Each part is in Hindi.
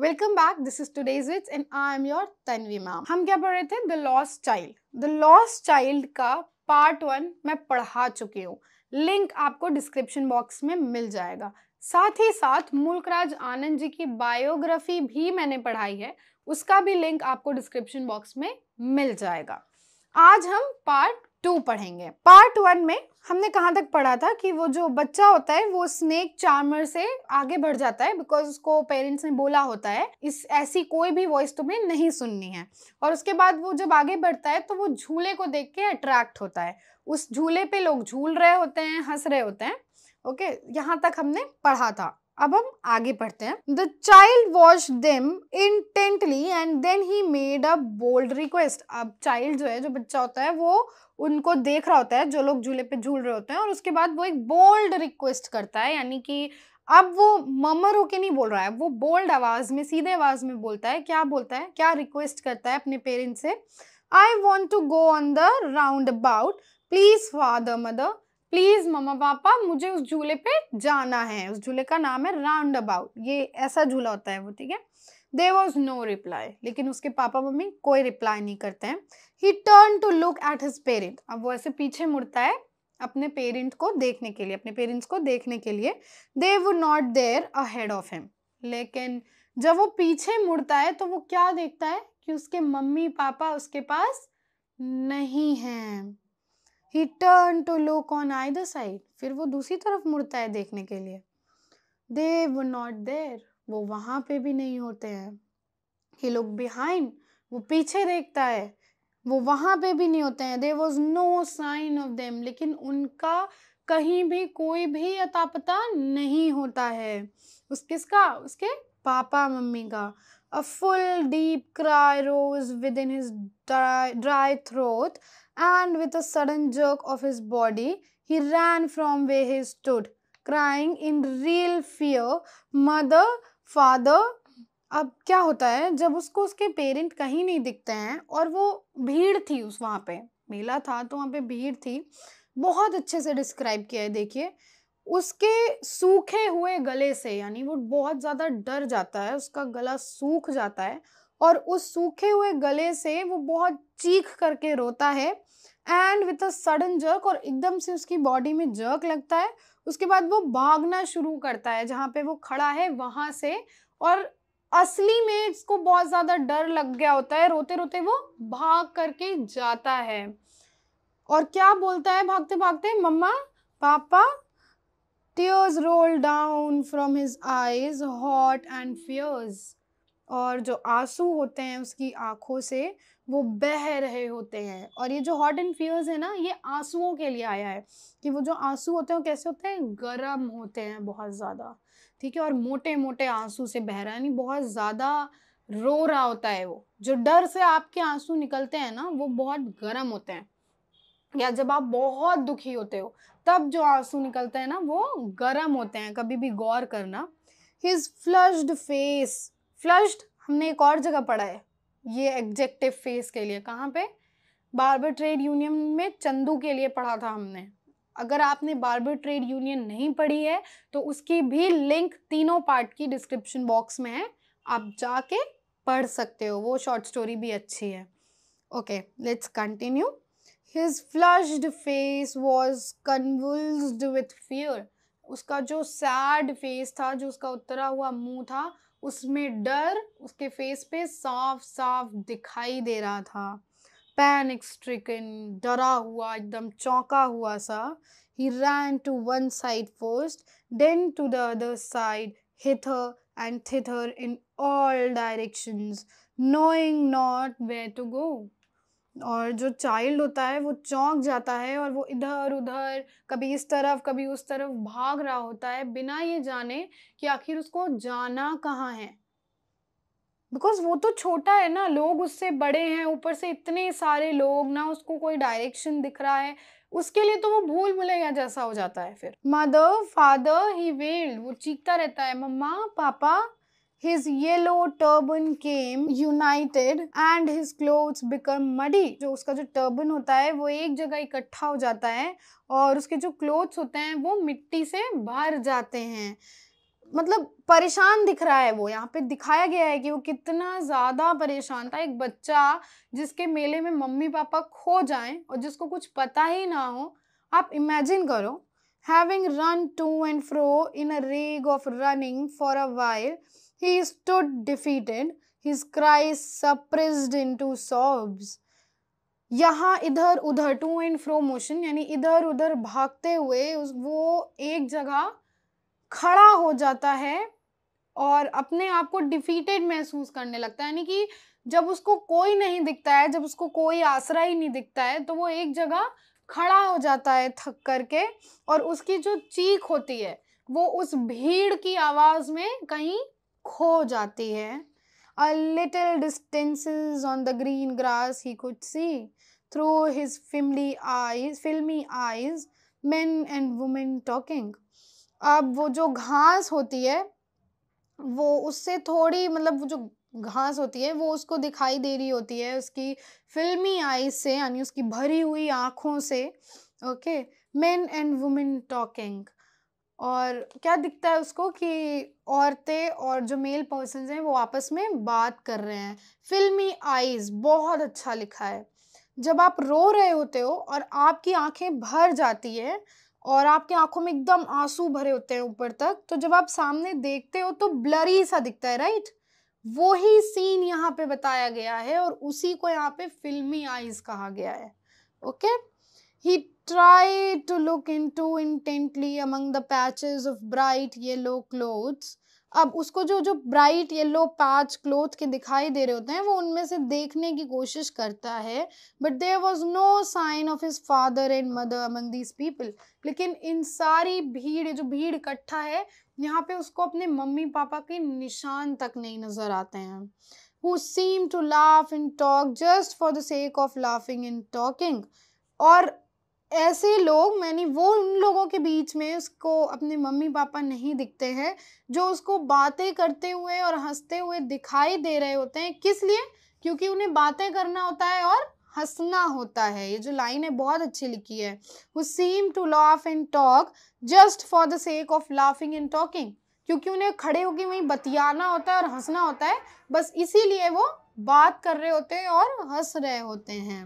Welcome back this is today's which and I am your Tanvi ma'am हम क्या पढ़ रहे थे the lost child the lost child का पार्ट वन मैं पढ़ा चुकी हूँ लिंक आपको डिस्क्रिप्शन बॉक्स में मिल जाएगा साथ ही साथ मुल्कराज आनंद जी की बायोग्राफी भी मैंने पढ़ाई है उसका भी लिंक आपको डिस्क्रिप्शन बॉक्स में मिल जाएगा आज हम पार्ट टू पढ़ेंगे पार्ट वन में हमने कहाँ तक पढ़ा था कि वो जो बच्चा होता है वो स्नेक चार्मर से आगे बढ़ जाता है बिकॉज उसको पेरेंट्स ने बोला होता है इस ऐसी कोई भी वॉइस तुम्हें नहीं सुननी है और उसके बाद वो जब आगे बढ़ता है तो वो झूले को देख के अट्रैक्ट होता है उस झूले पे लोग झूल रहे होते हैं हंस रहे होते हैं ओके यहाँ तक हमने पढ़ा था अब हम आगे पढ़ते हैं the child watch them intently and then he made a bold request अब चाइल्ड जो है जो बच्चा होता है वो उनको देख रहा होता है जो लोग झूले पे झूल रहे होते हैं और उसके बाद वो एक बोल्ड रिक्वेस्ट करता है यानी कि अब वो ममर होके नहीं बोल रहा है वो बोल्ड आवाज में सीधे आवाज में बोलता है क्या बोलता है क्या रिक्वेस्ट करता है अपने पेरेंट्स से I want to go on the roundabout please father mother please मम्मा पापा मुझे उस झूले पे जाना है उस झूले का नाम है राउंड अबाउट ये ऐसा झूला होता है वो ठीक है दे वॉज नो रिप्लाई लेकिन उसके पापा मम्मी कोई रिप्लाई नहीं करते हैं he turn to look at his parent अब वो ऐसे पीछे मुड़ता है अपने पेरेंट को देखने के लिए अपने पेरेंट्स को देखने के लिए they were not there ahead of him लेकिन जब वो पीछे मुड़ता है तो वो क्या देखता है कि उसके मम्मी पापा उसके पास नहीं हैं he turn to look on either side फिर वो दूसरी तरफ मुड़ता है देखने के लिए दे वो नॉट देर वो वहाँ पे भी नहीं होते हैं ही लुक बिहाइंड वो पीछे देखता है वो वहाँ पे भी नहीं होते हैं they was no sign of them लेकिन उनका कहीं भी कोई भी अतापता नहीं होता है उस किसका उसके पापा मम्मी का A full deep cry rose within his dry, dry throat, and with a sudden jerk of his body, he ran from where he stood, crying in real fear, Mother, Father, अब क्या होता है जब उसको उसके पेरेंट कहीं नहीं दिखते हैं और वो भीड़ थी उस वहाँ पे मेला था तो वहाँ पे भीड़ थी बहुत अच्छे से डिस्क्राइब किया है देखिए उसके सूखे हुए गले से यानी वो बहुत ज़्यादा डर जाता है उसका गला सूख जाता है और उस सूखे हुए गले से वो बहुत चीख करके रोता है and with a sudden jerk और एकदम से उसकी बॉडी में जर्क लगता है उसके बाद वो भागना शुरू करता है जहाँ पे वो खड़ा है वहाँ से और असली में इसको बहुत ज़्यादा डर लग गया होता है रोते रोते वो भाग करके जाता है और क्या बोलता है भागते भागते मम्मा पापा tears roll down from his eyes hot and fierce और जो आंसू होते हैं उसकी आंखों से वो बह रहे होते हैं और ये जो हॉट एंड फ्यूज है ना ये आंसुओं के लिए आया है कि वो जो आंसू होते हैं वो कैसे होते हैं गर्म होते हैं बहुत ज़्यादा ठीक है और मोटे मोटे आंसू से बह रहा है यानी बहुत ज़्यादा रो रहा होता है वो जो डर से आपके आंसू निकलते हैं ना वो बहुत गर्म होते हैं या जब आप बहुत दुखी होते हो तब जो आंसू निकलते हैं ना वो गर्म होते हैं कभी भी गौर करना हिज फ्लश्ड फेस फ्लश्ड हमने एक और जगह पढ़ा है ये एग्जेक्टिव फेस के लिए कहाँ पे बार्बर ट्रेड यूनियन में चंदू के लिए पढ़ा था हमने अगर आपने बार्बर ट्रेड यूनियन नहीं पढ़ी है तो उसकी भी लिंक तीनों पार्ट की डिस्क्रिप्शन बॉक्स में है आप जाके पढ़ सकते हो वो शॉर्ट स्टोरी भी अच्छी है okay let's continue his flushed face was convulsed with fear उसका जो सैड फेस था जो उसका उतरा हुआ मुंह था उसमें डर उसके फेस पे साफ साफ दिखाई दे रहा था पैनिक स्ट्रिकन डरा हुआ एकदम चौंका हुआ सा he ran to one side first then to the other side hither and thither in all directions knowing not where to go और जो चाइल्ड होता है वो चौंक जाता है और वो इधर उधर कभी इस तरफ कभी उस तरफ भाग रहा होता है बिना ये जाने कि आखिर उसको जाना कहाँ है बिकॉज वो तो छोटा है ना लोग उससे बड़े हैं ऊपर से इतने सारे लोग ना उसको कोई डायरेक्शन दिख रहा है उसके लिए तो वो भूल भुलैया जैसा हो जाता है फिर मदर फादर ही वेल्ड वो चीखता रहता है मम्मा पापा His yellow turban came united and his clothes become muddy. जो उसका जो turban होता है वो एक जगह इकट्ठा हो जाता है और उसके जो clothes होते हैं वो मिट्टी से भर जाते हैं मतलब परेशान दिख रहा है वो यहाँ पे दिखाया गया है कि वो कितना ज़्यादा परेशान था एक बच्चा जिसके मेले में मम्मी पापा खो जाएं और जिसको कुछ पता ही ना हो आप इमेजिन करो having run to and fro in a rage of running for a while He stood defeated, his cries suppressed into sobs. यहाँ इधर उधर टू एंड फ्रो मोशन यानी इधर उधर भागते हुए उस वो एक जगह खड़ा हो जाता है और अपने आप को डिफीटेड महसूस करने लगता है यानी कि जब उसको कोई नहीं दिखता है जब उसको कोई आसरा ही नहीं दिखता है तो वो एक जगह खड़ा हो जाता है थक करके और उसकी जो चीख होती है वो उस भीड़ की आवाज़ में कहीं खो जाती है a little distances on the green grass he कुछ सी थ्रू हिज फिमली eyes filmy eyes man and women talking अब वो जो घास होती है वो उससे थोड़ी मतलब वो जो घास होती है वो उसको दिखाई दे रही होती है उसकी फिल्मी आईज से यानी उसकी भरी हुई आँखों से okay man and women talking और क्या दिखता है उसको कि औरतें और जो मेल पर्सन हैं वो आपस में बात कर रहे हैं फिल्मी आइज़ बहुत अच्छा लिखा है जब आप रो रहे होते हो और आपकी आंखें भर जाती है और आपकी आंखों में एकदम आंसू भरे होते हैं ऊपर तक तो जब आप सामने देखते हो तो ब्लरी सा दिखता है राइट वो ही सीन यहाँ पे बताया गया है और उसी को यहाँ पे फिल्मी आइज कहा गया है okay he Try to look into intently among the patches of bright yellow clothes. अब उसको जो जो ब्राइट येलो पैच क्लोथ के दिखाई दे रहे होते हैं वो उनमें से देखने की कोशिश करता है but there was no sign of his father and mother among these people लेकिन इन सारी भीड़ जो भीड़ इकट्ठा है यहाँ पे उसको अपने मम्मी पापा के निशान तक नहीं नज़र आते हैं who seem to laugh and talk just for the sake of laughing and talking और ऐसे लोग मैंने वो उन लोगों के बीच में उसको अपने मम्मी पापा नहीं दिखते हैं जो उसको बातें करते हुए और हंसते हुए दिखाई दे रहे होते हैं किस लिए क्योंकि उन्हें बातें करना होता है और हंसना होता है ये जो लाइन है बहुत अच्छी लिखी है वो seem to laugh and talk just for the sake of laughing and talking क्योंकि उन्हें खड़े होकर वहीं बतियाना होता है और हंसना होता है बस इसीलिए वो बात कर रहे होते हैं और हंस रहे होते हैं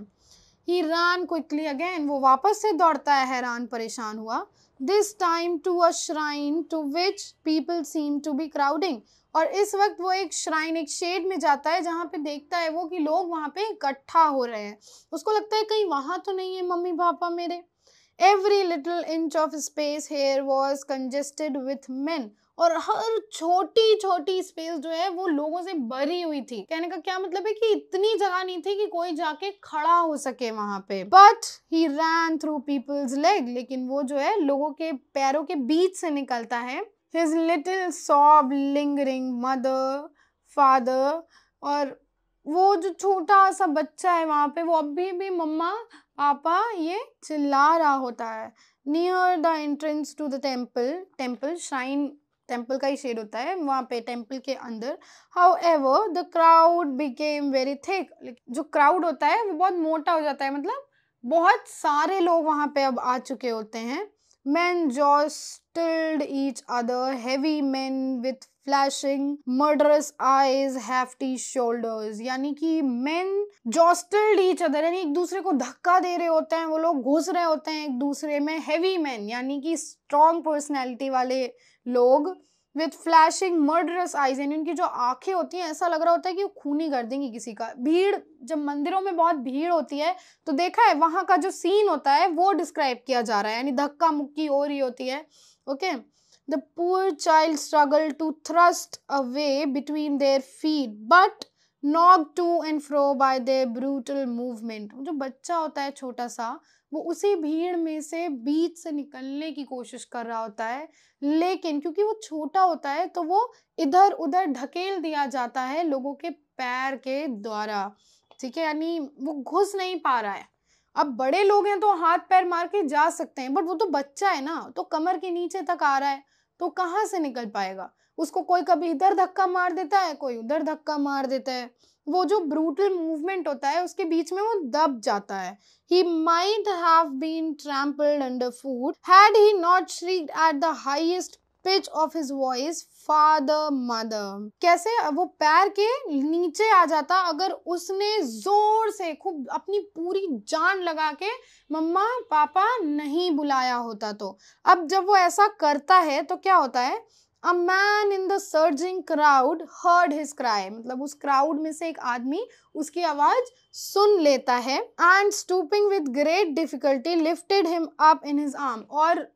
ही रान क्विकली अगेन वो वापस से दौड़ता है हैरान परेशान हुआ this time to a shrine to which people seem to be crowding और इस वक्त वो एक श्राइन एक शेड में जाता है जहाँ पे देखता है वो कि लोग वहाँ पे इकट्ठा हो रहे हैं उसको लगता है कहीं वहाँ तो नहीं है मम्मी पापा मेरे every little inch of space here was congested with men और हर छोटी छोटी स्पेस जो है वो लोगों से भरी हुई थी कहने का क्या मतलब है कि इतनी जगह नहीं थी कि कोई जाके खड़ा हो सके वहां पे but he ran through people's leg लेकिन वो जो है लोगों के पैरों के बीच से निकलता है his little sob lingering mother father और वो जो छोटा सा बच्चा है वहाँ पे वो अभी भी मम्मा आपा ये चिल्ला रहा होता है near the entrance to the temple temple shrine temple का ही शेड होता है वहाँ पे टेम्पल के अंदर however the crowd became very thick जो क्राउड होता है वो बहुत मोटा हो जाता है मतलब बहुत सारे लोग वहाँ पे अब आ चुके होते हैं मैन जॉस tilled each other, heavy men with flashing murderous eyes, hefty shoulders. यानी कि men jostled each other, यानी एक दूसरे को धक्का दे रहे होते हैं वो लोग घुस रहे होते हैं एक दूसरे में heavy men, यानी कि strong personality वाले लोग विथ फ्लैशिंग मर्डरस आईज यानी उनकी जो आंखें होती हैं ऐसा लग रहा होता है कि वो खूनी कर देंगी किसी का भीड़ जब मंदिरों में बहुत भीड़ होती है तो देखा है वहाँ का जो सीन होता है वो डिस्क्राइब किया जा रहा है यानी धक्का मुक्की हो रही होती है okay the poor child struggled to thrust away between their feet but knock to and fro by the brutal movement जो बच्चा होता है छोटा सा वो उसी भीड़ में से बीच से निकलने की कोशिश कर रहा होता है लेकिन क्योंकि वो छोटा होता है तो वो इधर उधर ढकेल दिया जाता है लोगों के पैर के द्वारा ठीक है यानी वो घुस नहीं पा रहा है अब बड़े लोग हैं तो हाथ पैर मार के जा सकते हैं बट वो तो बच्चा है ना तो कमर के नीचे तक आ रहा है तो कहाँ से निकल पाएगा उसको कोई कभी इधर धक्का मार देता है कोई उधर धक्का मार देता है वो जो ब्रूटल मूवमेंट होता है उसके बीच में वो दब जाता है he might have been trampled under foot had he not shrieked at the highest pitch of his voice father mother कैसे वो पैर के नीचे आ जाता अगर उसने जोर से खूब अपनी पूरी जान लगा के मम्मा पापा नहीं बुलाया होता तो अब जब वो ऐसा करता है तो क्या होता है a man in the surging crowd heard his cry मतलब उस क्राउड में से एक आदमी उसकी आवाज सुन लेता है and stooping with great difficulty lifted him up in his arm और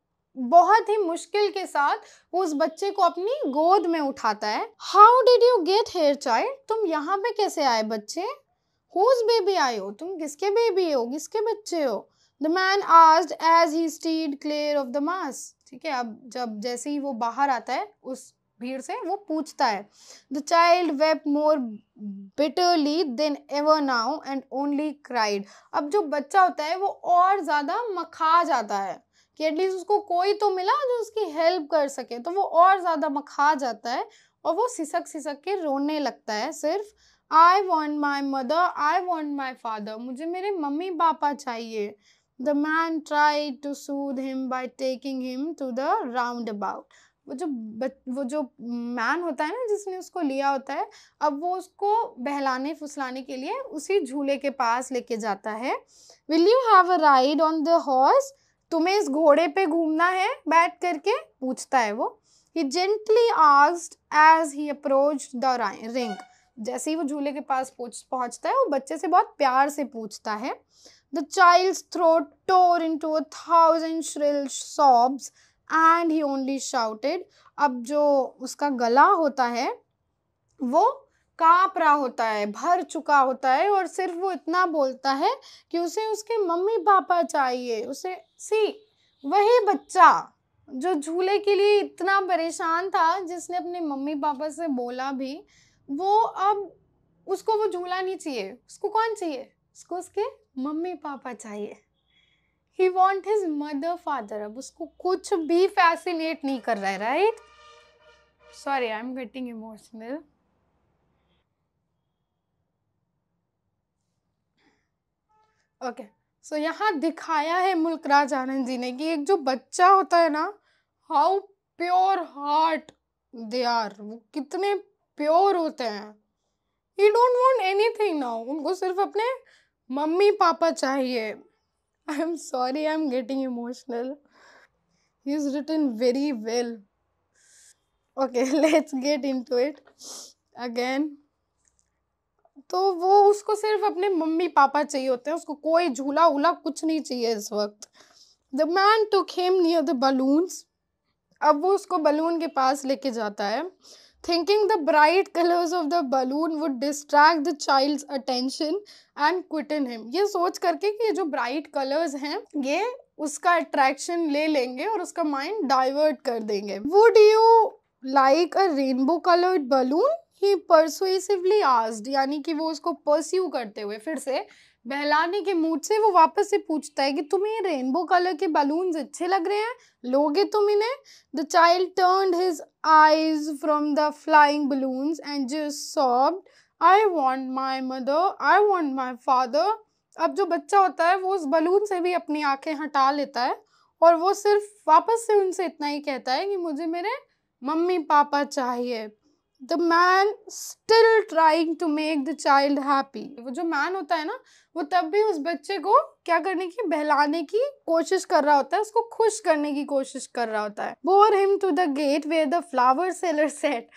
बहुत ही मुश्किल के साथ वो उस बच्चे को अपनी गोद में उठाता है how did you get here child तुम यहाँ पे कैसे आए बच्चे हुज बेबी आए हो तुम किसके बेबी हो किसके बच्चे हो the man asked as he steered clear of the mass ठीक है अब जब जैसे ही वो बाहर आता है उस भीड़ से वो पूछता है the child wept more bitterly than ever now and only cried अब जो बच्चा होता है वो और ज़्यादा मखा जाता है कि एटलीस्ट उसको कोई तो मिला जो उसकी हेल्प कर सके तो वो और ज़्यादा मखा जाता है और वो सिसक सिसक के रोने लगता है सिर्फ I want my mother I want my father मुझे मेरे मम्मी पापा चाहिए the man try to soothe him by taking him to the roundabout वो जो वो जो मैन होता है ना जिसने उसको लिया होता है अब वो उसको बहलाने फुसलाने के लिए उसी झूले के पास लेके जाता है will you have a ride on the horse तुम्हें इस घोड़े पे घूमना है बैठ करके पूछता है वो he gently asked as he approach the ring जैसे ही वो झूले के पास पहुंचता है वो बच्चे से बहुत प्यार से पूछता है the child throat tore into thousand shrill sobs and he only shouted अब जो उसका गला होता है वो कांप रहा होता है भर चुका होता है और सिर्फ वो इतना बोलता है कि उसे उसके मम्मी पापा चाहिए उसे सी वही बच्चा जो झूले के लिए इतना परेशान था जिसने अपने मम्मी पापा से बोला भी वो अब उसको वो झूला नहीं चाहिए उसको कौन चाहिए उसको उसके मम्मी पापा चाहिए he want his mother father अब उसको कुछ भी फैसिनेट नहीं कर रहा है right sorry I am getting emotional okay so यहाँ दिखाया है मुल्क राज आनंद जी ने कि एक जो बच्चा होता है ना how pure heart they are वो कितने प्योर होते हैं he don't want anything now उनको सिर्फ अपने मम्मी पापा चाहिए I am sorry I am getting emotional he is written very well okay let's get into it again तो वो उसको सिर्फ अपने मम्मी पापा चाहिए होते हैं उसको कोई झूला उला कुछ नहीं चाहिए इस वक्त the man took him near the balloons अब वो उसको बलून के पास लेके जाता है thinking the bright colours of the balloon would distract the child attention and quieten him ये सोच करके कि ये जो ब्राइट कलर्स हैं ये उसका अट्रैक्शन ले लेंगे और उसका माइंड डाइवर्ट कर देंगे would you like a rainbow coloured balloon he persuasively asked यानी कि वो उसको परस्यू करते हुए फिर से बहलाने के मूड से वो वापस से पूछता है कि तुम्हें ये रेनबो कलर के बलून्स अच्छे लग रहे हैं लोगे तुम इन्हें the child turn his eyes from the flying balloons and just sobbed I want my mother I want my father अब जो बच्चा होता है वो उस बलून से भी अपनी आंखें हटा लेता है और वो सिर्फ वापस से उनसे इतना ही कहता है कि मुझे मेरे मम्मी पापा चाहिए the man still trying to make the child happy वो जो मैन होता है ना वो तब भी उस बच्चे को क्या करने की बहलाने की कोशिश कर रहा होता है उसको खुश करने की कोशिश कर रहा होता है bore him to the gate where the flower seller set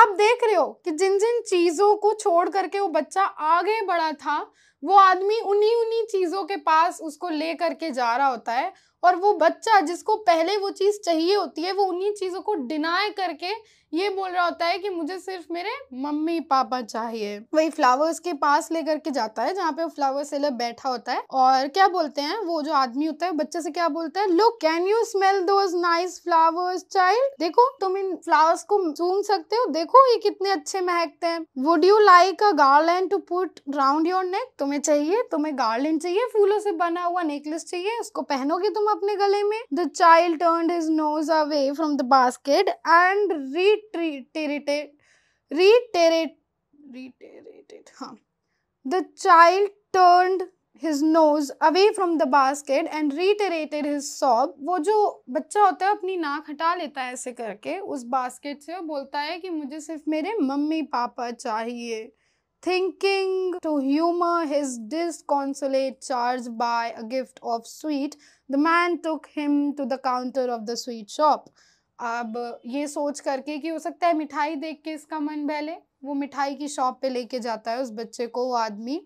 आप देख रहे हो कि जिन जिन चीज़ों को छोड़ करके वो बच्चा आगे बढ़ा था वो आदमी उन्हीं उन्हीं चीज़ों के पास उसको ले करके जा रहा होता है और वो बच्चा जिसको पहले वो चीज़ चाहिए होती है वो उन्हीं चीज़ों को डिनाई करके ये बोल रहा होता है कि मुझे सिर्फ मेरे मम्मी पापा चाहिए वही फ्लावर्स के पास लेकर के जाता है जहाँ पे फ्लावर सेलर बैठा होता है और क्या बोलते हैं वो जो आदमी होता है बच्चे से क्या बोलता है look can you smell those nice flowers child देखो तुम इन फ्लावर्स को सूंघ सकते हो देखो ये कितने अच्छे महकते हैं would you like a garland to put round your neck तुम्हें चाहिए तुम्हें गार्लैंड चाहिए फूलों से बना हुआ नेकलेस चाहिए उसको पहनोगे तुम अपने गले में the child turn his nose away from the basket and reiterated reiterated हाँ the child turn his nose away from the basket and reiterated his sob वो जो बच्चा होता है अपनी नाक हटा लेता है ऐसे करके उस बास्केट से बोलता है कि मुझे सिर्फ मेरे मम्मी पापा चाहिए Thinking to humor his disconsolate charge by a gift of sweet, the man took him to the counter of the sweet shop. अब ये सोच करके कि हो सकता है मिठाई देख के इसका मन बहले वो मिठाई की शॉप पे लेके जाता है उस बच्चे को वो आदमी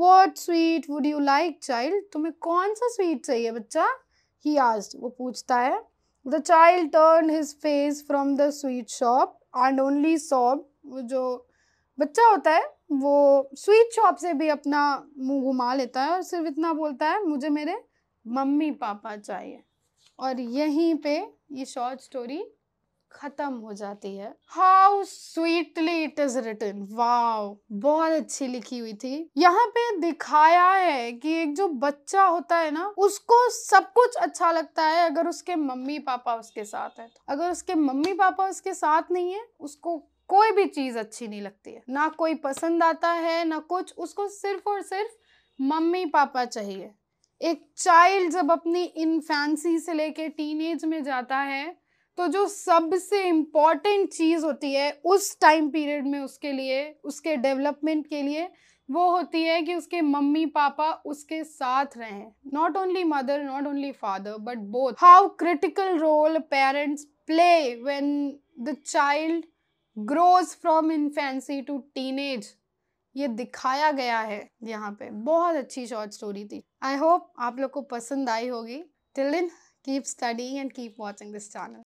what sweet would you like child तुम्हें कौन सा स्वीट चाहिए बच्चा ही आज वो पूछता है the child turn his face from the sweet shop and only sobbed वो जो बच्चा होता है वो स्वीट शॉप से भी अपना मुंह घुमा लेता है और सिर्फ इतना बोलता है मुझे मेरे मम्मी पापा चाहिए और यहीं पे ये शॉर्ट स्टोरी ख़त्म हो जाती है how sweetly it is written wow बहुत अच्छी लिखी हुई थी यहाँ पे दिखाया है कि एक जो बच्चा होता है ना उसको सब कुछ अच्छा लगता है अगर उसके मम्मी पापा उसके साथ है तो अगर उसके मम्मी पापा उसके साथ नहीं है उसको कोई भी चीज़ अच्छी नहीं लगती है ना कोई पसंद आता है ना कुछ उसको सिर्फ और सिर्फ मम्मी पापा चाहिए एक चाइल्ड जब अपनी इन फैंसी से लेके टीनेज में जाता है तो जो सबसे इम्पॉर्टेंट चीज़ होती है उस टाइम पीरियड में उसके लिए उसके डेवलपमेंट के लिए वो होती है कि उसके मम्मी पापा उसके साथ रहें not only mother not only father but both how critical role parents play when the child grows from infancy to teenage ये दिखाया गया है यहाँ पे बहुत अच्छी शॉर्ट स्टोरी थी आई होप आप लोग को पसंद आई होगी till then keep study and keep watching this channel